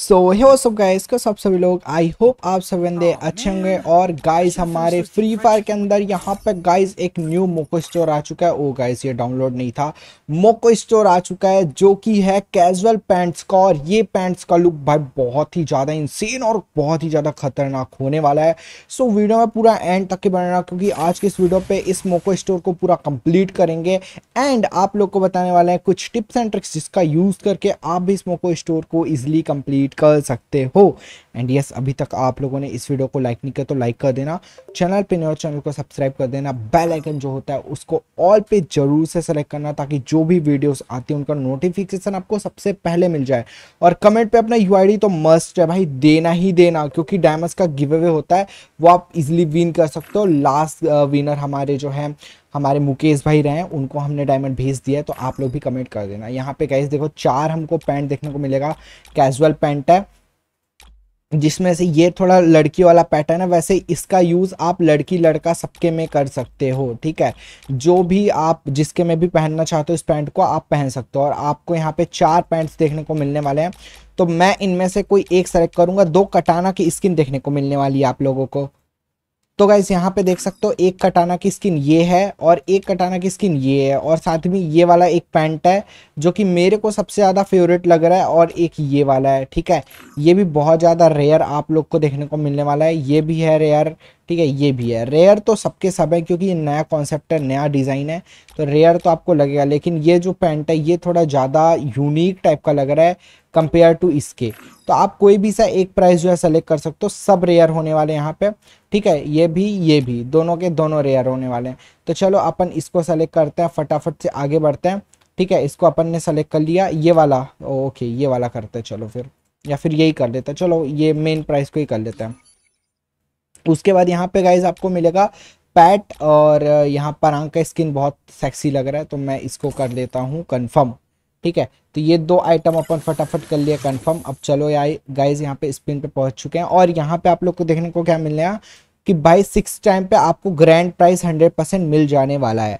सो हे वो सब गाइस का सब सभी लोग आई होप आप सब बंदे हाँ, अच्छे होंगे और गाइस हमारे फ्री फायर के अंदर यहाँ पे गाइस एक न्यू मोको स्टोर आ चुका है ओ गाइस ये डाउनलोड नहीं था मोको स्टोर आ चुका है जो कि है कैजुअल पैंट्स का और ये पैंट्स का लुक भाई बहुत ही ज़्यादा इंसेन और बहुत ही ज़्यादा खतरनाक होने वाला है सो so, वीडियो में पूरा एंड तक के बनाना क्योंकि आज के इस वीडियो पर इस मोको स्टोर को पूरा कंप्लीट करेंगे एंड आप लोग को बताने वाले हैं कुछ टिप्स एंड ट्रिक्स जिसका यूज़ करके आप भी इस मोको स्टोर को ईजिली कंप्लीट कंप्लीट कर सकते हो एंड यस yes, अभी तक आप लोगों ने इस वीडियो को लाइक नहीं किया तो लाइक कर देना चैनल पे नए चैनल को सब्सक्राइब कर देना बेल आइकन जो होता है उसको ऑल पे जरूर से सेलेक्ट करना ताकि जो भी वीडियोस आती है उनका नोटिफिकेशन आपको सबसे पहले मिल जाए और कमेंट पे अपना यू तो मस्ट है भाई देना ही देना क्योंकि डायमंड्स का गिव अवे होता है वो आप इजिली विन कर सकते हो लास्ट विनर हमारे जो है हमारे मुकेश भाई रहे हैं उनको हमने डायमंड भेज दिया है तो आप लोग भी कमेंट कर देना यहाँ पे गाइस देखो चार हमको पैंट देखने को मिलेगा कैजुअल पैंट है जिसमें से ये थोड़ा लड़की वाला पैटर्न है वैसे इसका यूज़ आप लड़की लड़का सबके में कर सकते हो ठीक है जो भी आप जिसके में भी पहनना चाहते हो इस पैंट को आप पहन सकते हो और आपको यहाँ पे चार पैंट्स देखने को मिलने वाले हैं तो मैं इनमें से कोई एक सेलेक्ट करूँगा दो कटाना की स्किन देखने को मिलने वाली है आप लोगों को तो गाइज यहाँ पे देख सकते हो एक कटाना की स्किन ये है और एक कटाना की स्किन ये है और साथ में ये वाला एक पैंट है जो कि मेरे को सबसे ज़्यादा फेवरेट लग रहा है और एक ये वाला है ठीक है ये भी बहुत ज़्यादा रेयर आप लोग को देखने को मिलने वाला है ये भी है रेयर ठीक है ये भी है रेयर तो सबके सब है क्योंकि ये नया कॉन्सेप्ट है नया डिज़ाइन है तो रेयर तो आपको लगेगा लेकिन ये जो पैंट है ये थोड़ा ज़्यादा यूनिक टाइप का लग रहा है कंपेयर टू इसके तो आप कोई भी सा एक प्राइस जो है सेलेक्ट कर सकते हो सब रेयर होने वाले यहाँ पे ठीक है ये भी ये भी दोनों के दोनों रेयर होने वाले हैं तो चलो अपन इसको सेलेक्ट करते हैं फटाफट से आगे बढ़ते हैं ठीक है इसको अपन ने सेलेक्ट कर लिया ये वाला ओके ये वाला करते हैं चलो फिर या फिर यही कर लेते हैं चलो ये मेन प्राइस को ही कर लेते हैं उसके बाद यहाँ पे गाइज आपको मिलेगा पैट और यहाँ पर आंख का स्किन बहुत सेक्सी लग रहा है तो मैं इसको कर लेता हूँ कन्फर्म ठीक है तो ये दो आइटम अपन फटाफट कर लिए कन्फर्म अब चलो या गाइज यहाँ पे स्पिन पे पहुँच चुके हैं और यहाँ पे आप लोग को देखने को क्या मिल रहा है कि बाई सिक्स टाइम पे आपको ग्रैंड प्राइस हंड्रेड परसेंट मिल जाने वाला है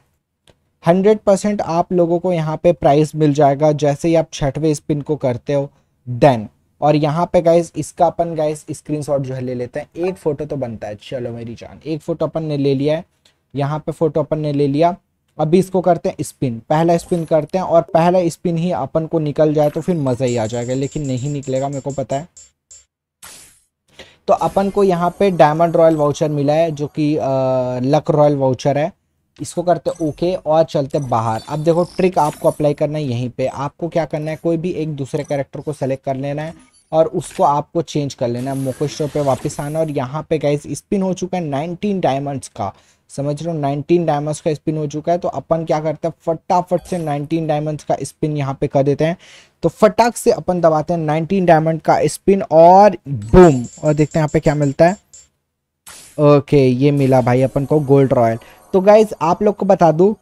हंड्रेड परसेंट आप लोगों को यहाँ पे प्राइस मिल जाएगा जैसे ही आप छठवें स्पिन को करते हो देन और यहाँ पे गाइस इसका अपन गाइस स्क्रीनशॉट जो है ले लेते हैं एक फोटो तो बनता है चलो मेरी जान एक फोटो अपन ने ले लिया है यहाँ पे फोटो अपन ने ले लिया अभी इसको करते हैं स्पिन पहला स्पिन करते हैं और पहला स्पिन ही अपन को निकल जाए तो फिर मज़ा ही आ जाएगा लेकिन नहीं निकलेगा मेरे को पता है तो अपन को यहाँ पे डायमंड रॉयल वाउचर मिला है जो कि लक रॉयल वाउचर है इसको करते ओके और चलते बाहर अब देखो ट्रिक आपको अप्लाई करना है यहीं पे आपको क्या करना है कोई भी एक दूसरे कैरेक्टर को सेलेक्ट कर लेना है और उसको आपको चेंज कर लेना है मोको स्टोर पर वापस आना और यहाँ पे गाइज स्पिन हो चुका है नाइनटीन डायमंड्स का समझ रहे हो नाइनटीन डायमंड्स का स्पिन हो चुका है तो अपन क्या करते हैं फटाफट से नाइनटीन डायमंड्स का स्पिन यहाँ पे कर देते हैं तो फटाक से अपन दबाते हैं नाइनटीन डायमंड का स्पिन और बूम और देखते हैं यहाँ पे क्या मिलता है ओके ये मिला भाई अपन को गोल्ड रॉयल तो गाइज आप लोग को बता दू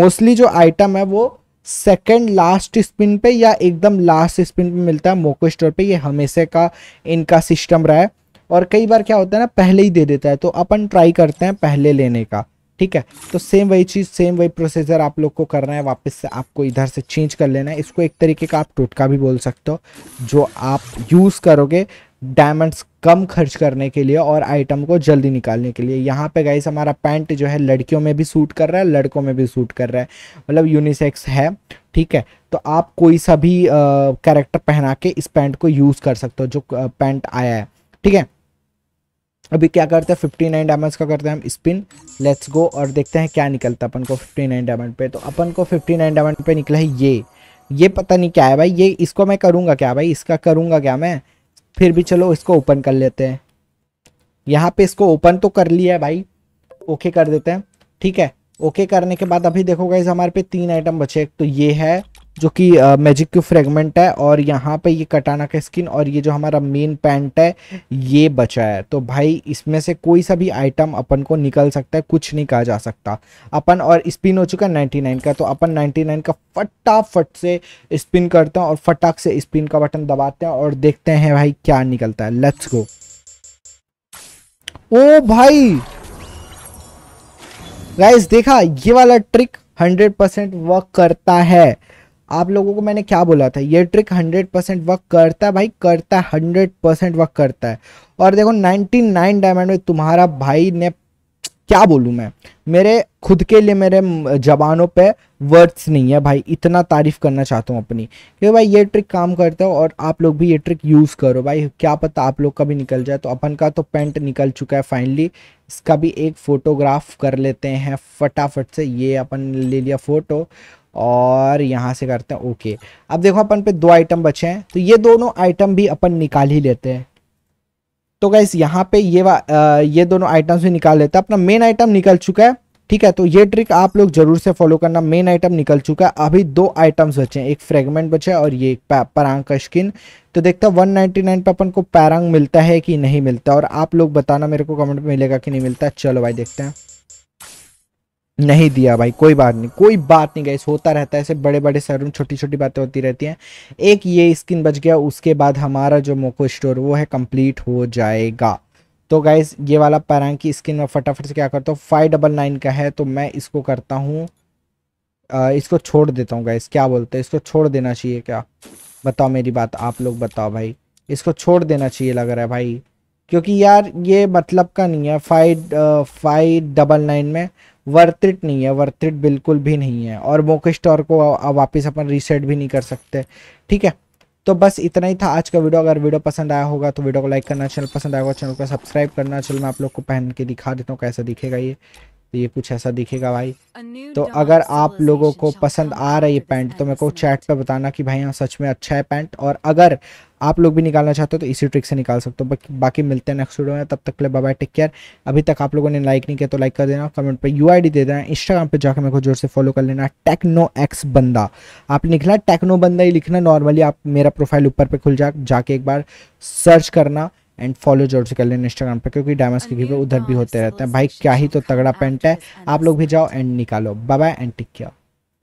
मोस्टली जो आइटम है वो सेकेंड लास्ट स्पिन पे या एकदम लास्ट स्पिन पे मिलता है मोको स्टोर पे ये हमेशा का इनका सिस्टम रहा है और कई बार क्या होता है ना पहले ही दे देता है तो अपन ट्राई करते हैं पहले लेने का ठीक है तो सेम वही चीज़ सेम वही प्रोसीजर आप लोग को करना है वापस से आपको इधर से चेंज कर लेना है इसको एक तरीके का आप टोटका भी बोल सकते हो जो आप यूज़ करोगे डायमंड्स कम खर्च करने के लिए और आइटम को जल्दी निकालने के लिए यहाँ पे गाइस हमारा पैंट जो है लड़कियों में भी सूट कर रहा है लड़कों में भी सूट कर रहा है मतलब यूनिसेक्स है ठीक है तो आप कोई सा भी कैरेक्टर पहना के इस पैंट को यूज़ कर सकते हो जो पैंट आया है ठीक है अभी क्या करते हैं फिफ्टी नाइन डायमंड्स का करते हैं हम स्पिन लेट्स गो और देखते हैं क्या निकलता है अपन को फिफ्टी नाइन डायमंड पे तो अपन को फिफ्टी नाइन डायमंड पे निकला है ये ये पता नहीं क्या है भाई ये इसको मैं करूँगा क्या भाई इसका करूँगा क्या मैं फिर भी चलो इसको ओपन कर लेते हैं यहाँ पे इसको ओपन तो कर लिया है भाई ओके कर देते हैं ठीक है ओके करने के बाद अभी देखो गाइज हमारे पे तीन आइटम बचे एक तो ये है जो कि मैजिक क्यूब फ्रेगमेंट है और यहाँ पे ये कटाना का स्किन और ये जो हमारा मेन पैंट है ये बचा है तो भाई इसमें से कोई सा भी आइटम अपन को निकल सकता है कुछ नहीं कहा जा सकता अपन और स्पिन हो चुका है 99 का तो अपन 99 का फटाफट से स्पिन करते हैं और फटाक से स्पिन का बटन दबाते हैं और देखते हैं भाई क्या निकलता है लेट्स गो ओ भाई गाइस देखा ये वाला ट्रिक परसेंट वर्क करता है आप लोगों को मैंने क्या बोला था ये ट्रिक 100 परसेंट वर्क करता है भाई करता है हंड्रेड परसेंट वर्क करता है और देखो 99 डायमंड में तुम्हारा भाई ने क्या बोलूँ मैं मेरे खुद के लिए मेरे जबानों पे वर्ड्स नहीं है भाई इतना तारीफ करना चाहता हूँ अपनी क्योंकि भाई ये ट्रिक काम करता है और आप लोग भी ये ट्रिक यूज़ करो भाई क्या पता आप लोग का भी निकल जाए तो अपन का तो पेंट निकल चुका है फाइनली इसका भी एक फ़ोटोग्राफ कर लेते हैं फटाफट से ये अपन ले लिया फ़ोटो और यहाँ से करते हैं ओके अब देखो अपन पे दो आइटम बचे हैं तो ये दोनों आइटम भी अपन निकाल ही लेते हैं तो गैस यहाँ पे ये आ, ये दोनों आइटम्स भी निकाल लेते हैं अपना मेन आइटम निकल चुका है ठीक है तो ये ट्रिक आप लोग जरूर से फॉलो करना मेन आइटम निकल चुका है अभी दो आइटम्स बचे हैं एक फ्रेगमेंट बचा है और ये परांग का स्किन तो देखते हैं 199 पे अपन को पैरांग मिलता है कि नहीं मिलता और आप लोग बताना मेरे को कमेंट में मिलेगा कि नहीं मिलता चलो भाई देखते हैं नहीं दिया भाई कोई बात नहीं कोई बात नहीं गई होता रहता है ऐसे बड़े बड़े सर छोटी छोटी बातें होती रहती हैं एक ये स्किन बच गया उसके बाद हमारा जो मोको स्टोर वो है कंप्लीट हो जाएगा तो गाइज ये वाला पैरंग की स्किन में फटाफट से क्या करता हूँ फाइव डबल नाइन का है तो मैं इसको करता हूँ इसको छोड़ देता हूँ गाइज क्या बोलते हैं इसको छोड़ देना चाहिए क्या बताओ मेरी बात आप लोग बताओ भाई इसको छोड़ देना चाहिए लग रहा है भाई क्योंकि यार ये मतलब का नहीं है फाइव फाइव डबल नाइन में वर्थिट नहीं है वर्थिट बिल्कुल भी नहीं है और मोक स्टोर को वापस अपन रीसेट भी नहीं कर सकते ठीक है तो बस इतना ही था आज का वीडियो अगर वीडियो पसंद आया होगा तो वीडियो को लाइक करना चैनल पसंद आएगा चैनल को सब्सक्राइब करना चलो मैं आप लोग को पहन के दिखा देता हूँ कैसा दिखेगा ये तो ये कुछ ऐसा दिखेगा भाई तो अगर आप लोगों को पसंद आ रहा है ये पैंट तो मेरे को चैट पे बताना कि भाई हाँ सच में अच्छा है पैंट और अगर आप लोग भी निकालना चाहते हो तो इसी ट्रिक से निकाल सकते हो बाकी मिलते हैं नेक्स्ट वीडियो में तब तक ले बाबा बाय टेक केयर अभी तक आप लोगों ने लाइक नहीं किया तो लाइक कर देना कमेंट पर यू आई डी दे देना इंस्टाग्राम पर जाकर मेरे को जोर से फॉलो कर लेना टेक्नो एक्स बंदा आप लिखना टेक्नो बंदा ही लिखना नॉर्मली आप मेरा प्रोफाइल ऊपर पे खुल जा जाके एक बार सर्च करना एंड फॉलो जरूर से कर लेना इंस्टाग्राम पे क्योंकि डायमंड के घी उधर भी हाँ, होते रहते हैं भाई क्या ही तो तगड़ा पेंट हाँ, है आप लोग भी जाओ एंड निकालो bye bye and take care